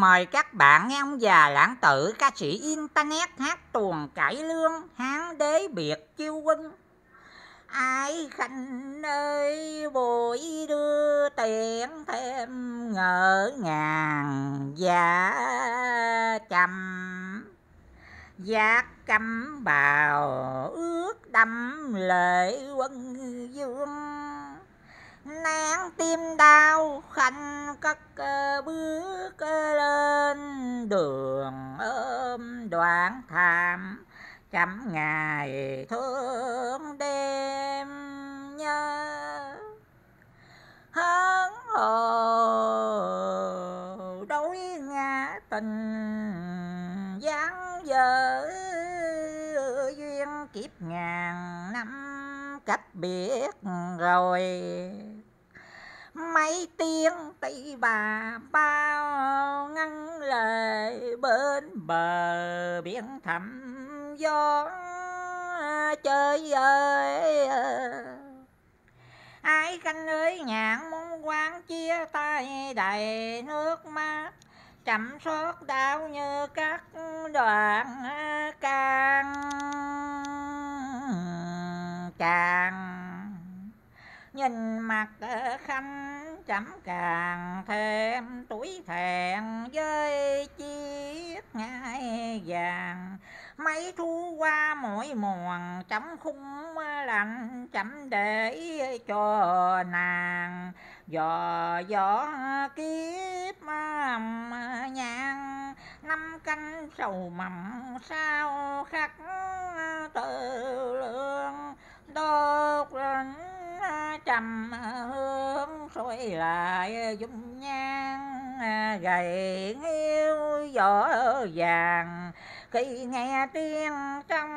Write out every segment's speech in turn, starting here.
Mời các bạn nghe ông già lãng tử ca sĩ Internet hát tuồng cải lương Hán đế biệt chiêu quân Ai khanh ơi bội đưa tiền thêm ngỡ ngàn giá trầm Giác cắm bào ước đâm lệ quân dương nén tim đau khanh các bước lên đường ôm đoạn thảm trăm ngày thương đêm nhớ hớn hồ đối ngã tình gián dở duyên kiếp ngàn năm cách biệt rồi mấy tiếng tỷ bà bao ngăn lời bên bờ biển thẳm gió trời ơi ái canh ơi nhạn muốn quán chia tay đầy nước mắt chậm xót đau như các đoạn can càng nhìn mặt khanh chẳng càng thêm tuổi thẹn với chiếc ngai vàng mấy thu qua mỗi mòn chấm khung lạnh chấm để cho nàng dò dò kiếp nhang năm canh sầu mầm sao khắc trăm hướng rồi lại dung nhan à, gầy nghiêu vỏ vàng khi nghe tiếng trong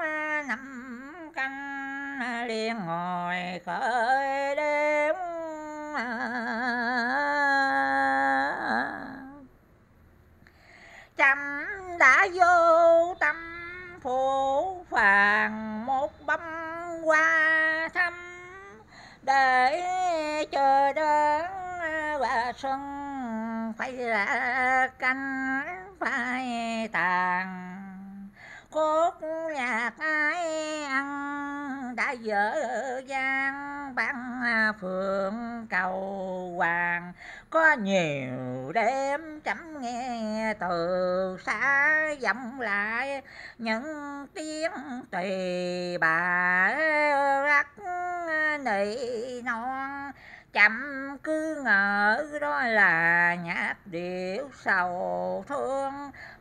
à, năm căn à, liền ngồi khởi đêm chăm đã vô để chờ đón và ờ, xuân phải là canh phải tàn cốt nhạc ai ăn đã dở gian băng phượng cầu hoàng có nhiều đêm chẳng nghe từ xa vọng lại những tiếng tùy bà rắc nỉ non chậm cứ ngỡ đó là nhạc điệu sầu thương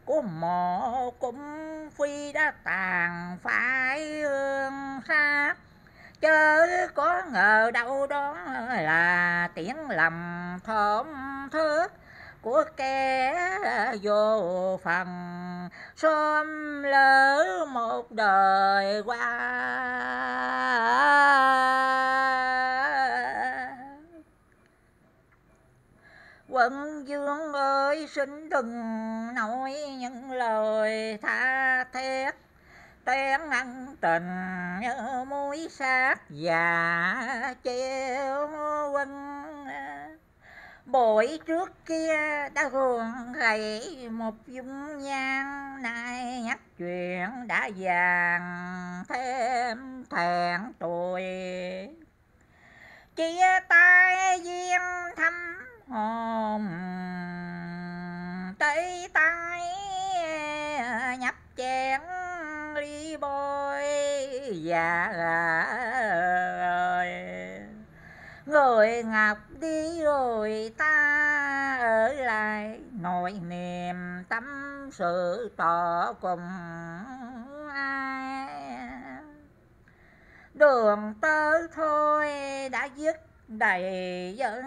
của mộ cũng phi đã tàn phai hương xác chớ có ngờ đâu đó là tiếng lầm thổm thước của kẻ vô phần xóm lỡ một đời qua quận dương ơi xin đừng nói những lời tha thiết tiếng ân tình như muối sát già treo quân bội trước kia đã hường gầy một dung nhan nay nhắc chuyện đã vàng thêm thẹn tuổi chia tay duyên thăm hồ già rồi rồi ngọc đi rồi ta ở lại nỗi niềm tâm sự tỏ cùng ai đường tới thôi đã dứt đầy giới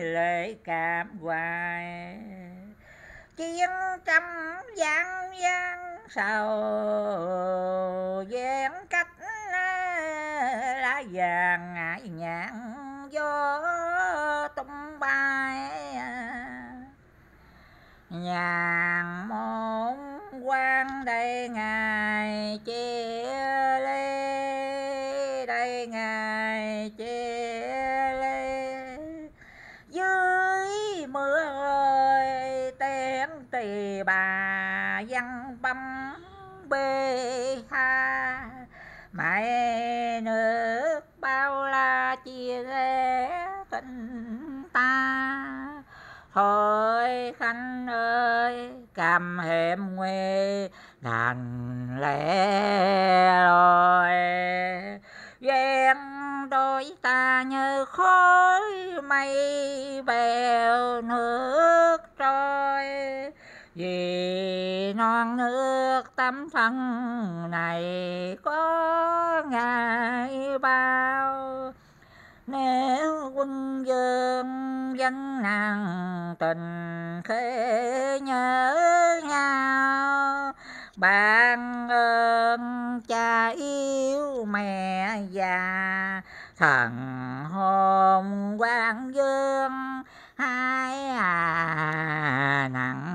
lệ cảm hoài chiến trăm gian gian sầu nhàn môn quan đây ngài chia ly đây ngài chia ly dưới mưa ơi tên tỳ bà văn băm bê ha mẹ nước bao la chia rẽ tình ta Thôi Khánh ơi cầm hiểm nguy đành lẽ rồi Duyên đôi ta như khói mây bèo nước trôi Vì non nước tấm thân này có ngày bao nếu quân dương dân nàng tình khế nhớ nhau ban ơn cha yêu mẹ già thần hồn quan dương hai à nặng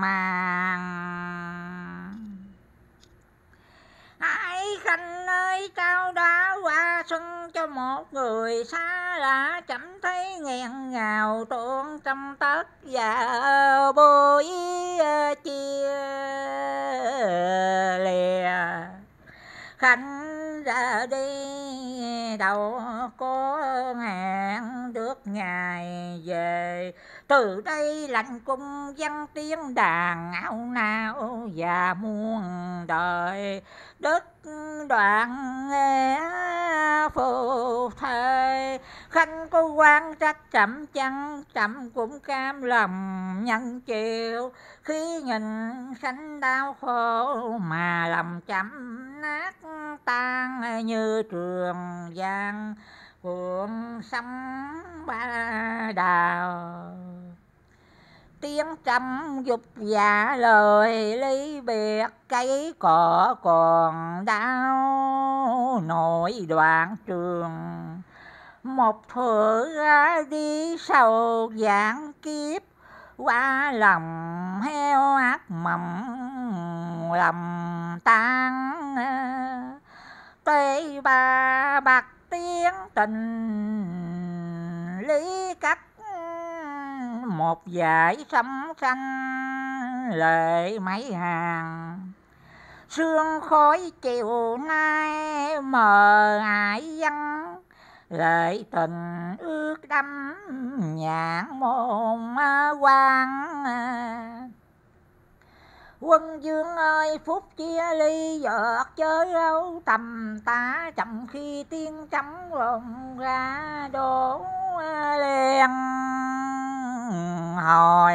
mang hãy khanh nơi cao đó cho một người xa lạ chẳng thấy nghẹn ngào tuôn trong tất và bôi chia lè khánh ra đi đâu có hẹn được ngày về từ đây lạnh cung văn tiếng đàn ao nào và muôn đời đất đoạn nghe phù thề khanh có quan trách chậm chăng chậm cũng cam lòng nhân chịu khi nhìn sanh đau khổ mà lòng chậm nát tan như trường giang cuộn sóng ba đào tiếng trăm dục dạ lời ly biệt cây cỏ còn đau nỗi đoạn trường một thử ra đi sầu giảng kiếp qua lòng heo ác mầm lầm tan tây ba bạc tiếng tình lý cách một dải sấm xanh lệ mấy hàng sương khói chiều nay mờ ải văn lệ tình ước đắm nhãn môn quan quân dương ơi phúc chia ly giọt chơi lâu tầm tá chậm khi tiên trắng rộn ra đổ hồi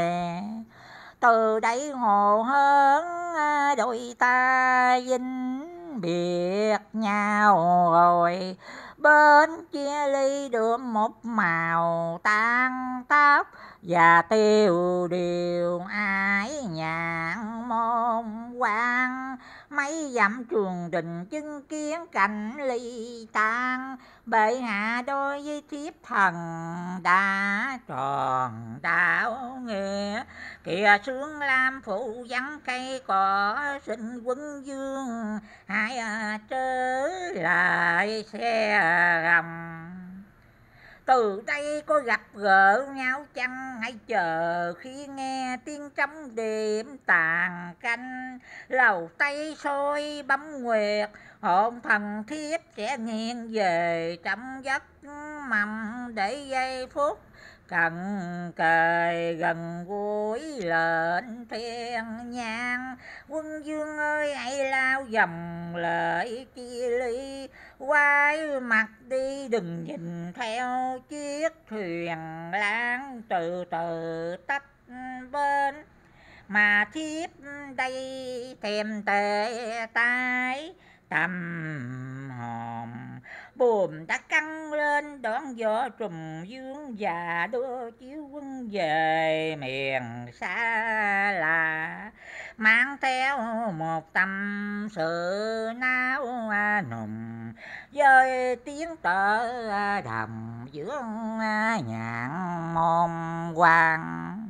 từ đây hồ hơn à, đôi ta vinh biệt nhau rồi bên kia ly được một màu tan tóc và tiêu điều ái nhạn môn quan mấy dặm trường đình chứng kiến cảnh ly tan bệ hạ đôi với thiếp thần đã tròn đạo nghĩa kìa sướng lam phụ vắng cây cỏ sinh quân dương hãy à, trớ lại xe rồng từ đây có gặp gỡ nhau chăng hay chờ khi nghe tiếng trong đêm tàn canh lầu tay soi bấm nguyệt hồn thần thiếp sẽ nghiêng về trong giấc mầm để giây phút cần kề gần gối lệnh thiên nhang quân dương ơi hãy lao dầm lệ chia ly quay mặt đi đừng nhìn theo chiếc thuyền lan từ từ tách bên mà thiếp đây thèm tệ tai tầm hồn buồm đã căng lên đón gió trùm dương già đưa chiếu quân về miền xa lạ mang theo một tâm sự náo nùng với tiếng tở đầm giữa nhạn môn quang